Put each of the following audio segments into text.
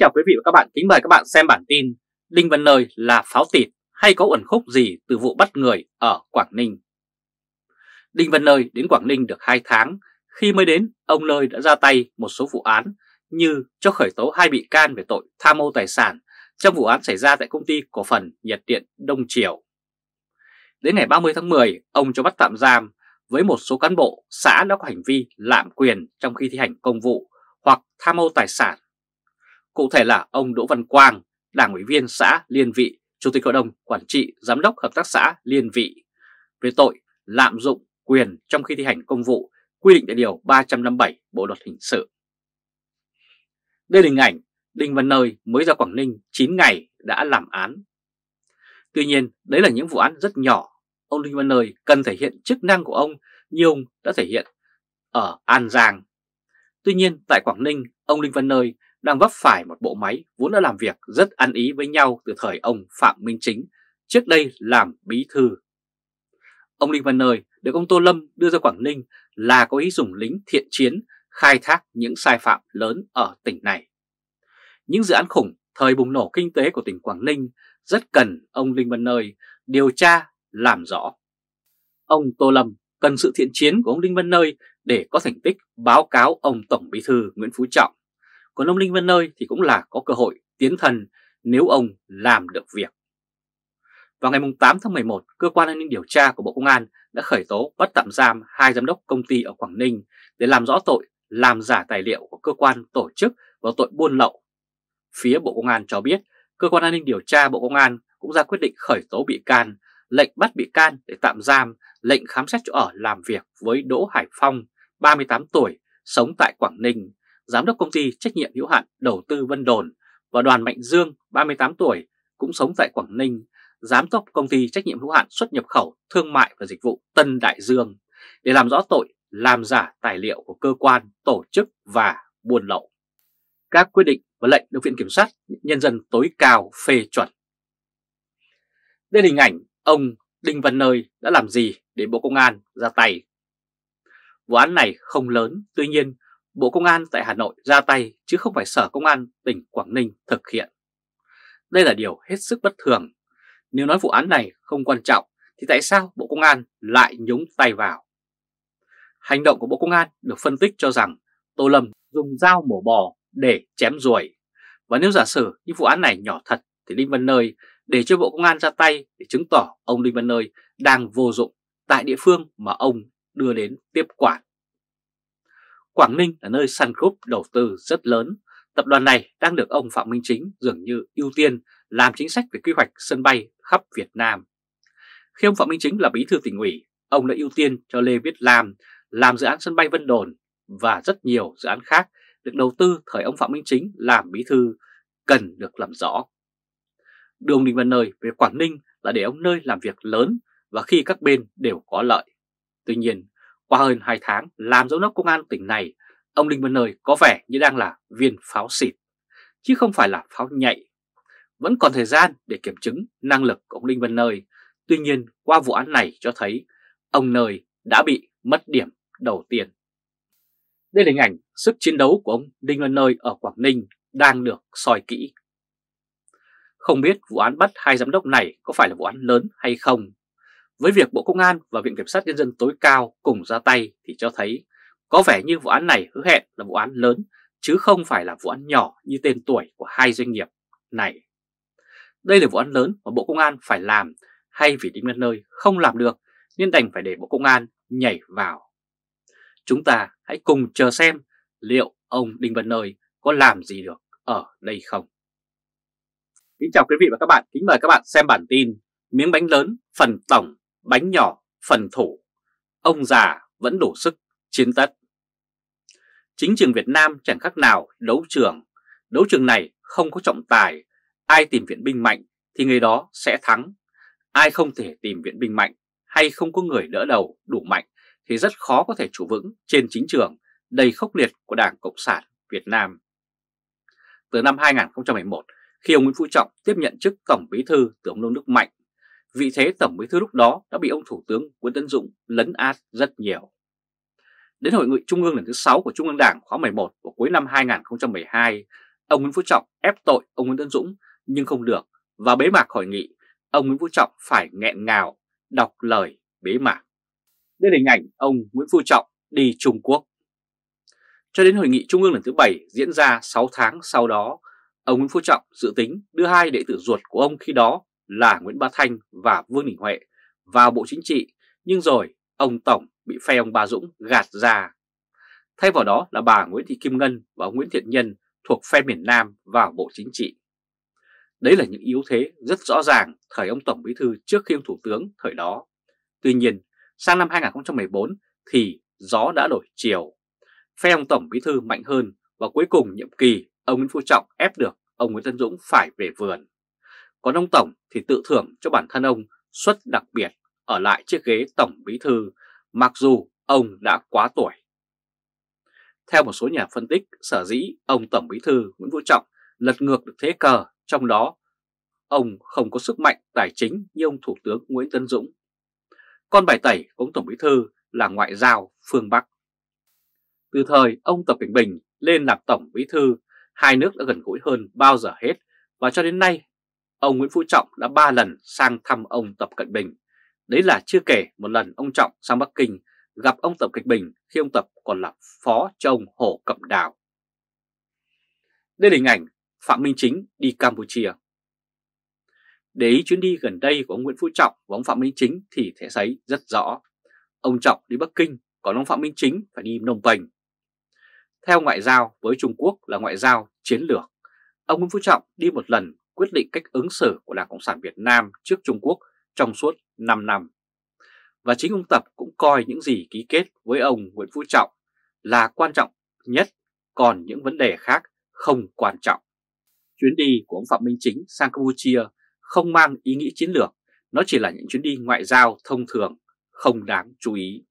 chào quý vị và các bạn, kính mời các bạn xem bản tin Đinh Văn Nơi là pháo tịt hay có uẩn khúc gì từ vụ bắt người ở Quảng Ninh Đinh Văn Nơi đến Quảng Ninh được 2 tháng Khi mới đến, ông Nơi đã ra tay một số vụ án như cho khởi tố hai bị can về tội tham mô tài sản trong vụ án xảy ra tại công ty cổ phần nhiệt điện Đông Triều. Đến ngày 30 tháng 10, ông cho bắt tạm giam với một số cán bộ xã đã có hành vi lạm quyền trong khi thi hành công vụ hoặc tham mô tài sản cụ thể là ông Đỗ Văn Quang, Đảng ủy viên xã Liên Vị, Chủ tịch Hội đồng Quản trị Giám đốc Hợp tác xã Liên Vị, về tội lạm dụng quyền trong khi thi hành công vụ quy định tại Điều 357 Bộ Luật Hình sự. Đây là hình ảnh Đinh Văn Nơi mới ra Quảng Ninh 9 ngày đã làm án. Tuy nhiên, đấy là những vụ án rất nhỏ. Ông Đinh Văn Nơi cần thể hiện chức năng của ông như ông đã thể hiện ở An Giang. Tuy nhiên, tại Quảng Ninh, ông Đinh Văn Nơi đang vấp phải một bộ máy vốn đã làm việc rất ăn ý với nhau từ thời ông Phạm Minh Chính, trước đây làm bí thư. Ông Linh Văn Nơi được ông Tô Lâm đưa ra Quảng Ninh là có ý dùng lính thiện chiến khai thác những sai phạm lớn ở tỉnh này. Những dự án khủng thời bùng nổ kinh tế của tỉnh Quảng Ninh rất cần ông Linh Văn Nơi điều tra làm rõ. Ông Tô Lâm cần sự thiện chiến của ông Linh Văn Nơi để có thành tích báo cáo ông Tổng Bí thư Nguyễn Phú Trọng còn ông linh Văn Nơi thì cũng là có cơ hội tiến thân nếu ông làm được việc. Vào ngày 8 tháng 11, cơ quan an ninh điều tra của Bộ Công an đã khởi tố bắt tạm giam hai giám đốc công ty ở Quảng Ninh để làm rõ tội làm giả tài liệu của cơ quan tổ chức và tội buôn lậu. Phía Bộ Công an cho biết, cơ quan an ninh điều tra Bộ Công an cũng ra quyết định khởi tố bị can, lệnh bắt bị can để tạm giam, lệnh khám xét chỗ ở làm việc với Đỗ Hải Phong, 38 tuổi, sống tại Quảng Ninh giám đốc công ty trách nhiệm hữu hạn đầu tư Vân Đồn và Đoàn Mạnh Dương, 38 tuổi, cũng sống tại Quảng Ninh, giám đốc công ty trách nhiệm hữu hạn xuất nhập khẩu thương mại và dịch vụ Tân Đại Dương để làm rõ tội làm giả tài liệu của cơ quan, tổ chức và buôn lậu. Các quyết định và lệnh được Viện Kiểm sát Nhân dân tối cao phê chuẩn. Đây là hình ảnh ông Đinh Văn Nơi đã làm gì để Bộ Công an ra tay. Vụ án này không lớn, tuy nhiên Bộ Công an tại Hà Nội ra tay chứ không phải Sở Công an tỉnh Quảng Ninh thực hiện. Đây là điều hết sức bất thường. Nếu nói vụ án này không quan trọng thì tại sao Bộ Công an lại nhúng tay vào? Hành động của Bộ Công an được phân tích cho rằng Tô Lâm dùng dao mổ bò để chém ruồi. Và nếu giả sử như vụ án này nhỏ thật thì Đinh Văn Nơi để cho Bộ Công an ra tay để chứng tỏ ông Đinh Văn Nơi đang vô dụng tại địa phương mà ông đưa đến tiếp quản. Quảng Ninh là nơi Sun Group đầu tư rất lớn. Tập đoàn này đang được ông Phạm Minh Chính dường như ưu tiên làm chính sách về quy hoạch sân bay khắp Việt Nam. Khi ông Phạm Minh Chính là bí thư tỉnh ủy, ông đã ưu tiên cho Lê Viết Lam làm dự án sân bay Vân Đồn và rất nhiều dự án khác được đầu tư thời ông Phạm Minh Chính làm bí thư cần được làm rõ. Đường Đình Văn Nơi về Quảng Ninh là để ông nơi làm việc lớn và khi các bên đều có lợi. Tuy nhiên, qua hơn 2 tháng làm giám đốc công an tỉnh này, ông Đinh Văn Nơi có vẻ như đang là viên pháo xịt, chứ không phải là pháo nhạy. Vẫn còn thời gian để kiểm chứng năng lực của ông Đinh Văn Nơi, tuy nhiên qua vụ án này cho thấy ông Nơi đã bị mất điểm đầu tiên. Đây là hình ảnh sức chiến đấu của ông Đinh Văn Nơi ở Quảng Ninh đang được soi kỹ. Không biết vụ án bắt hai giám đốc này có phải là vụ án lớn hay không, với việc Bộ Công an và Viện Kiểm sát Nhân dân tối cao cùng ra tay thì cho thấy có vẻ như vụ án này hứa hẹn là vụ án lớn chứ không phải là vụ án nhỏ như tên tuổi của hai doanh nghiệp này. Đây là vụ án lớn mà Bộ Công an phải làm hay vì đến nơi không làm được nên đành phải để Bộ Công an nhảy vào. Chúng ta hãy cùng chờ xem liệu ông Đinh Văn Nơi có làm gì được ở đây không. Kính chào quý vị và các bạn, kính mời các bạn xem bản tin Miếng bánh lớn phần tổng bánh nhỏ, phần thủ, ông già vẫn đủ sức chiến tất. Chính trường Việt Nam chẳng khác nào đấu trường, đấu trường này không có trọng tài, ai tìm viện binh mạnh thì người đó sẽ thắng, ai không thể tìm viện binh mạnh hay không có người đỡ đầu đủ mạnh thì rất khó có thể chủ vững trên chính trường đầy khốc liệt của Đảng Cộng sản Việt Nam. Từ năm 2011, khi ông Nguyễn Phú Trọng tiếp nhận chức Tổng Bí thư từ ông Nông Đức Mạnh, vị thế Tổng bí thư lúc đó đã bị ông Thủ tướng Nguyễn Tấn Dũng lấn át rất nhiều. Đến hội nghị trung ương lần thứ 6 của Trung ương Đảng khóa 11 vào cuối năm 2012, ông Nguyễn Phú Trọng ép tội ông Nguyễn Tấn Dũng nhưng không được và bế mạc hội nghị, ông Nguyễn Phú Trọng phải nghẹn ngào đọc lời bế mạc. Đây là hình ảnh ông Nguyễn Phú Trọng đi Trung Quốc. Cho đến hội nghị trung ương lần thứ 7 diễn ra 6 tháng sau đó, ông Nguyễn Phú Trọng dự tính đưa hai đệ tử ruột của ông khi đó là Nguyễn Bá Thanh và Vương Đình Huệ vào Bộ Chính trị, nhưng rồi ông Tổng bị phe ông Ba Dũng gạt ra. Thay vào đó là bà Nguyễn Thị Kim Ngân và ông Nguyễn Thiện Nhân thuộc phe miền Nam vào Bộ Chính trị. Đấy là những yếu thế rất rõ ràng thời ông Tổng Bí Thư trước khi ông Thủ tướng thời đó. Tuy nhiên, sang năm 2014 thì gió đã đổi chiều. Phe ông Tổng Bí Thư mạnh hơn và cuối cùng nhiệm kỳ ông Nguyễn Phú Trọng ép được ông Nguyễn Tân Dũng phải về vườn. Còn ông Tổng thì tự thưởng cho bản thân ông suất đặc biệt ở lại chiếc ghế Tổng Bí Thư mặc dù ông đã quá tuổi. Theo một số nhà phân tích, sở dĩ ông Tổng Bí Thư Nguyễn Vũ Trọng lật ngược được thế cờ, trong đó ông không có sức mạnh tài chính như ông Thủ tướng Nguyễn Tân Dũng. Con bài tẩy của ông Tổng Bí Thư là ngoại giao phương Bắc. Từ thời ông Tập Cảnh Bình lên làm Tổng Bí Thư, hai nước đã gần gũi hơn bao giờ hết và cho đến nay ông Nguyễn Phú Trọng đã 3 lần sang thăm ông Tập Cận Bình. Đấy là chưa kể một lần ông Trọng sang Bắc Kinh gặp ông Tập Cận Bình khi ông Tập còn là phó cho ông Hồ Cẩm Đào. Đây là hình ảnh Phạm Minh Chính đi Campuchia. Để ý chuyến đi gần đây của ông Nguyễn Phú Trọng và ông Phạm Minh Chính thì thể thấy rất rõ. Ông Trọng đi Bắc Kinh, còn ông Phạm Minh Chính phải đi nông bình Theo ngoại giao với Trung Quốc là ngoại giao chiến lược, ông Nguyễn Phú Trọng đi một lần quyết định cách ứng xử của Đảng Cộng sản Việt Nam trước Trung Quốc trong suốt 5 năm. Và chính ông Tập cũng coi những gì ký kết với ông Nguyễn Phú Trọng là quan trọng nhất, còn những vấn đề khác không quan trọng. Chuyến đi của ông Phạm Minh Chính sang Campuchia không mang ý nghĩa chiến lược, nó chỉ là những chuyến đi ngoại giao thông thường, không đáng chú ý.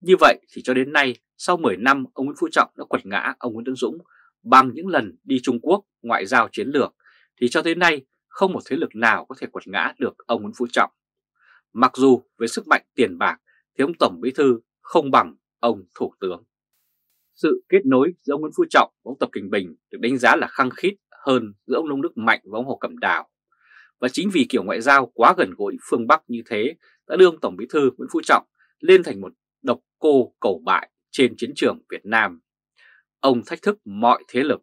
Như vậy thì cho đến nay, sau 10 năm ông Nguyễn Phú Trọng đã quật ngã ông Nguyễn Tấn Dũng bằng những lần đi Trung Quốc ngoại giao chiến lược thì cho tới nay không một thế lực nào có thể quật ngã được ông Nguyễn Phú Trọng. Mặc dù với sức mạnh tiền bạc thì ông Tổng Bí Thư không bằng ông Thủ tướng. Sự kết nối giữa ông Nguyễn Phú Trọng và ông Tập Kinh Bình được đánh giá là khăng khít hơn giữa ông Nông Đức Mạnh và ông Hồ Cẩm Đào. Và chính vì kiểu ngoại giao quá gần gũi phương Bắc như thế đã đưa ông Tổng Bí Thư Nguyễn Phú Trọng lên thành một độc cô cầu bại trên chiến trường Việt Nam. Ông thách thức mọi thế lực.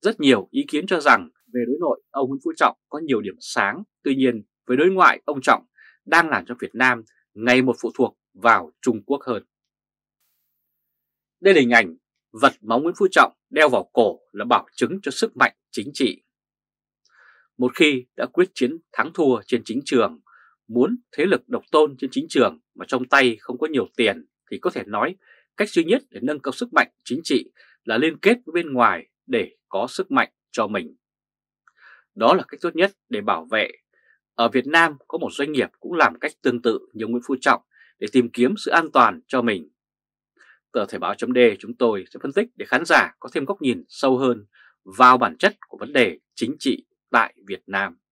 Rất nhiều ý kiến cho rằng về đối nội, ông Nguyễn Phú Trọng có nhiều điểm sáng, tuy nhiên với đối ngoại ông Trọng đang làm cho Việt Nam ngày một phụ thuộc vào Trung Quốc hơn. Đây là hình ảnh vật mà Nguyễn Phú Trọng đeo vào cổ là bảo chứng cho sức mạnh chính trị. Một khi đã quyết chiến thắng thua trên chính trường, muốn thế lực độc tôn trên chính trường mà trong tay không có nhiều tiền thì có thể nói cách duy nhất để nâng cao sức mạnh chính trị là liên kết với bên ngoài để có sức mạnh cho mình. Đó là cách tốt nhất để bảo vệ. Ở Việt Nam có một doanh nghiệp cũng làm cách tương tự như Nguyễn Phú Trọng để tìm kiếm sự an toàn cho mình. Tờ Thể báo chấm chúng tôi sẽ phân tích để khán giả có thêm góc nhìn sâu hơn vào bản chất của vấn đề chính trị tại Việt Nam.